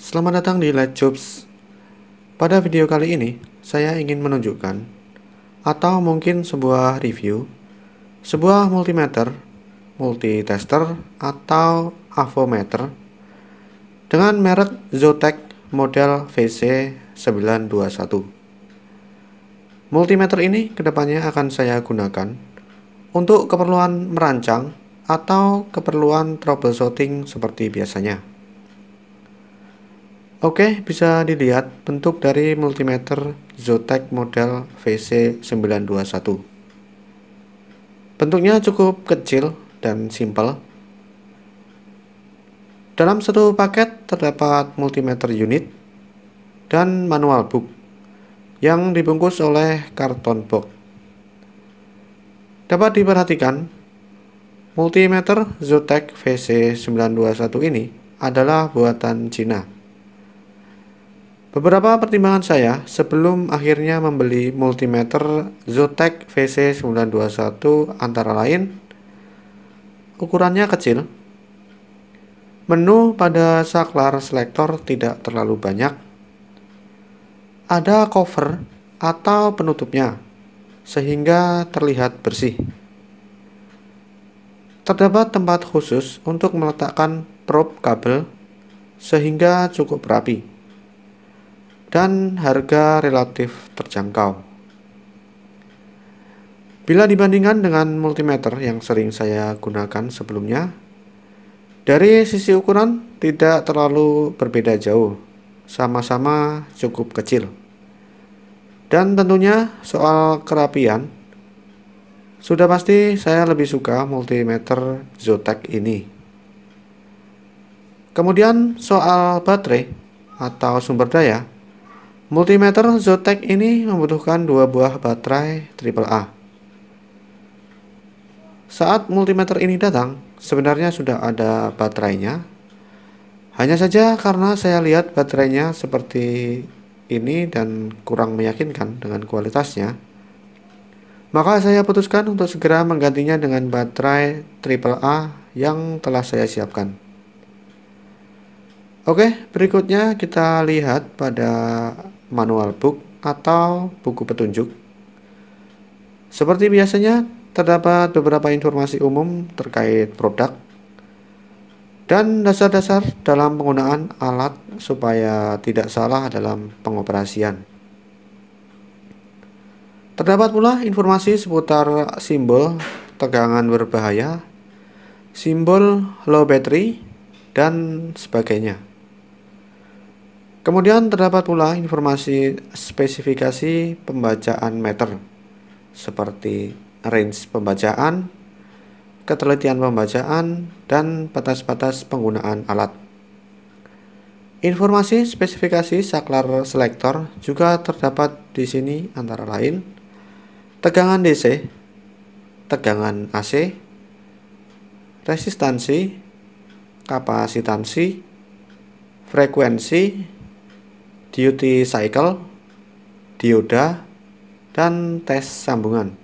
Selamat datang di Lightjobs. Pada video kali ini, saya ingin menunjukkan atau mungkin sebuah review sebuah multimeter, multitester atau avometer dengan merek Zotac model VC921. Multimeter ini kedepannya akan saya gunakan untuk keperluan merancang atau keperluan troubleshooting seperti biasanya. Oke, bisa dilihat bentuk dari multimeter Zotac model VC921. Bentuknya cukup kecil dan simpel. Dalam satu paket terdapat multimeter unit dan manual book yang dibungkus oleh karton box. Dapat diperhatikan, multimeter Zotac VC921 ini adalah buatan Cina Beberapa pertimbangan saya sebelum akhirnya membeli multimeter Zotac VC921 antara lain ukurannya kecil, menu pada saklar selektor tidak terlalu banyak, ada cover atau penutupnya sehingga terlihat bersih. Terdapat tempat khusus untuk meletakkan probe kabel sehingga cukup rapi dan harga relatif terjangkau. Bila dibandingkan dengan multimeter yang sering saya gunakan sebelumnya, dari sisi ukuran tidak terlalu berbeda jauh, sama-sama cukup kecil. Dan tentunya soal kerapian, sudah pasti saya lebih suka multimeter Zotac ini. Kemudian soal baterai atau sumber daya, Multimeter Zotac ini membutuhkan dua buah baterai AAA. Saat multimeter ini datang, sebenarnya sudah ada baterainya. Hanya saja karena saya lihat baterainya seperti ini dan kurang meyakinkan dengan kualitasnya, maka saya putuskan untuk segera menggantinya dengan baterai AAA yang telah saya siapkan. Oke, berikutnya kita lihat pada manual book atau buku petunjuk. Seperti biasanya, terdapat beberapa informasi umum terkait produk dan dasar-dasar dalam penggunaan alat supaya tidak salah dalam pengoperasian. Terdapat pula informasi seputar simbol tegangan berbahaya, simbol low battery, dan sebagainya. Kemudian terdapat pula informasi spesifikasi pembacaan meter seperti range pembacaan, ketelitian pembacaan, dan batas-batas penggunaan alat. Informasi spesifikasi saklar selektor juga terdapat di sini antara lain tegangan DC, tegangan AC, resistansi, kapasitansi, frekuensi, duty cycle, dioda, dan tes sambungan.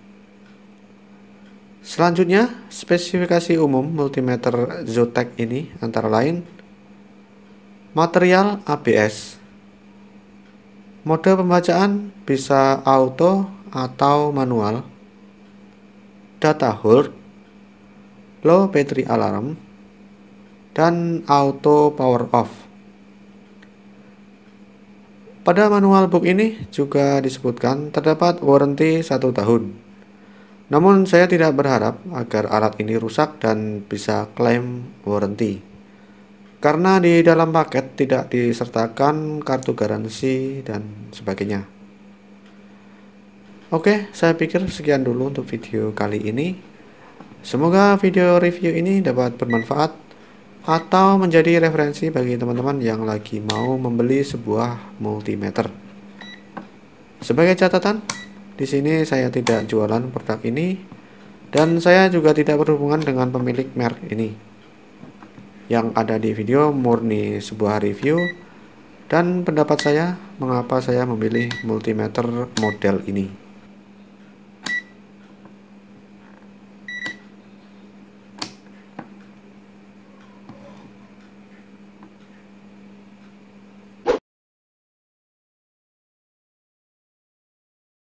Selanjutnya, spesifikasi umum multimeter Zotac ini antara lain material ABS. Mode pembacaan bisa auto atau manual. Data hold, low battery alarm, dan auto power off. Pada manual book ini juga disebutkan terdapat warranty satu tahun. Namun saya tidak berharap agar alat ini rusak dan bisa klaim warranty. Karena di dalam paket tidak disertakan kartu garansi dan sebagainya. Oke, saya pikir sekian dulu untuk video kali ini. Semoga video review ini dapat bermanfaat atau menjadi referensi bagi teman-teman yang lagi mau membeli sebuah multimeter. Sebagai catatan, di sini saya tidak jualan produk ini dan saya juga tidak berhubungan dengan pemilik merek ini. Yang ada di video murni sebuah review dan pendapat saya mengapa saya memilih multimeter model ini.